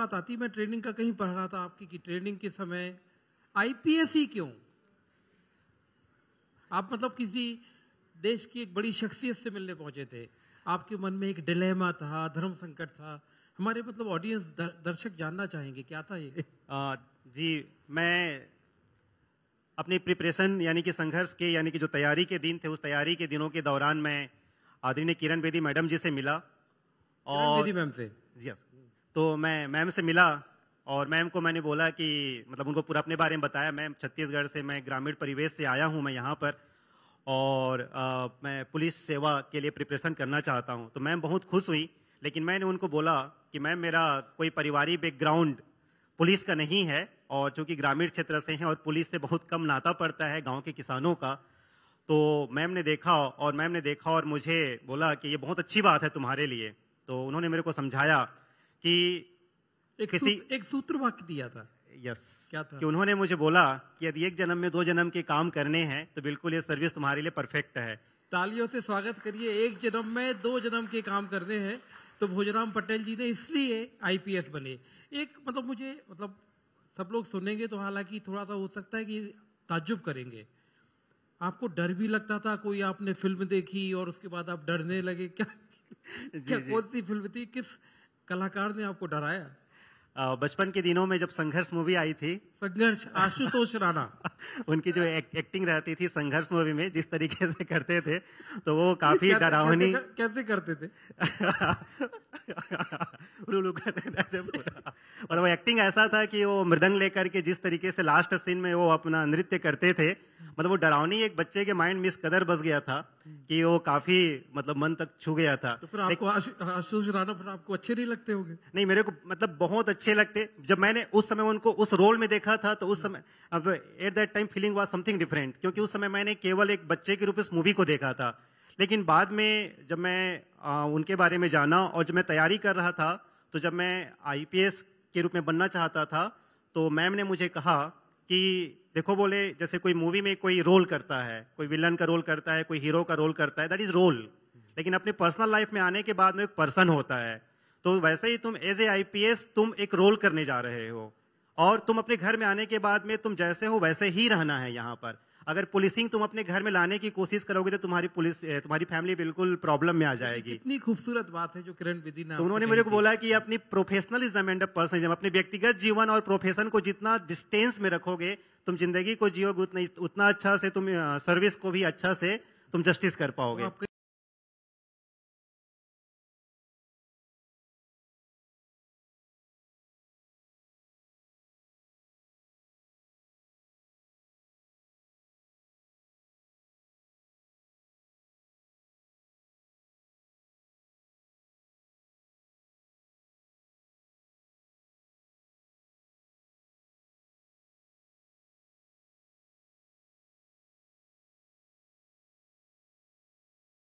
बात आती मैं ट्रेनिंग का कहीं पढ़ रहा था आपकी कि ट्रेनिंग के समय आईपीएस ही क्यों आप मतलब किसी देश की एक बड़ी शख्सियत से मिलने पहुंचे थे आपके मन में एक डिलेमा था धर्म संकट था हमारे मतलब ऑडियंस दर्शक जानना चाहेंगे क्या था ये आ, जी मैं अपनी प्रिपरेशन यानी कि संघर्ष के यानी कि जो तैयारी के दिन थे उस तैयारी के दिनों के दौरान मैं आदरणीय किरण बेदी मैडम जी से मिला और मैम से जी तो मैं मैम से मिला और मैम को मैंने बोला कि मतलब उनको पूरा अपने बारे में बताया मैम छत्तीसगढ़ से मैं ग्रामीण परिवेश से आया हूँ मैं यहाँ पर और आ, मैं पुलिस सेवा के लिए प्रिपरेशन करना चाहता हूँ तो मैम बहुत खुश हुई लेकिन मैंने उनको बोला कि मैम मेरा कोई पारिवारिक बैकग्राउंड पुलिस का नहीं है और चूँकि ग्रामीण क्षेत्र से हैं और पुलिस से बहुत कम नाता पड़ता है गाँव के किसानों का तो मैम ने देखा और मैम ने देखा और मुझे बोला कि ये बहुत अच्छी बात है तुम्हारे लिए तो उन्होंने मेरे को समझाया कि एक किसी सूत्र, एक सूत्र वाक्य दिया था यस क्या था कि उन्होंने मुझे बोला कि यदि एक जन्म में दो जन्म के काम करने हैं तो बिल्कुल ये सर्विस तुम्हारे लिए परफेक्ट है तालियों से स्वागत करिए एक जन्म में दो जन्म के काम करने हैं तो भोजराम पटेल जी ने इसलिए आईपीएस बने एक मतलब मुझे मतलब सब लोग सुनेंगे तो हालांकि थोड़ा सा हो सकता है कि ताज्जुब करेंगे आपको डर भी लगता था कोई आपने फिल्म देखी और उसके बाद आप डरने लगे क्या जी, क्या जी. कौन सी फिल्म थी किस कलाकार ने आपको डराया बचपन के दिनों में जब संघर्ष मूवी आई थी संघर्ष आशुतोष राणा उनकी जो एक, एक्टिंग रहती थी संघर्ष मूवी में जिस तरीके से करते थे तो वो काफी डरावनी कैसे करते थे और मतलब वो एक्टिंग ऐसा था कि वो मृदंग लेकर के जिस तरीके से लास्ट सीन में वो अपना नृत्य करते थे मतलब वो डरावनी एक बच्चे के माइंड मिस कदर बस गया था कि वो काफी मतलब मन तक छू गया था तो फिर आपको आशुष राणा फिर आपको अच्छे नहीं लगते होंगे नहीं मेरे को मतलब बहुत अच्छे लगते जब मैंने उस समय उनको उस रोल में देखा था तो उस समय अब at that time feeling was something different क्योंकि उस समय मैंने केवल एक बच्चे के रूप में इस मूवी को देखा था लेकिन बाद में जब मैं आ, उनके बारे में जाना और जब मैं तैयारी कर रहा था तो जब मैं आईपीएस के रूप में बनना चाहता था तो मैम ने मुझे कहा कि देखो बोले जैसे कोई मूवी में कोई रोल करता है कोई विलन का रोल करता है कोई हीरो का रोल करता है दैट इज रोल लेकिन अपने पर्सनल लाइफ में आने के बाद में एक पर्सन होता है तो वैसे ही तुम एज ए आई तुम एक रोल करने जा रहे हो और तुम अपने घर में आने के बाद में तुम जैसे हो वैसे ही रहना है यहाँ पर अगर पुलिसिंग तुम अपने घर में लाने की कोशिश करोगे तो तुम्हारी पुलिस तुम्हारी फैमिली बिल्कुल प्रॉब्लम में आ जाएगी इतनी खूबसूरत बात है जो किरण विधि ने तो उन्होंने मुझे को बोला कि अपनी प्रोफेशनलिज्म एंड पर्सनलिज्म अपने व्यक्तिगत जीवन और प्रोफेशन को जितना डिस्टेंस में रखोगे तुम जिंदगी को जियोगे उतना अच्छा से तुम सर्विस को भी अच्छा से तुम जस्टिस कर पाओगे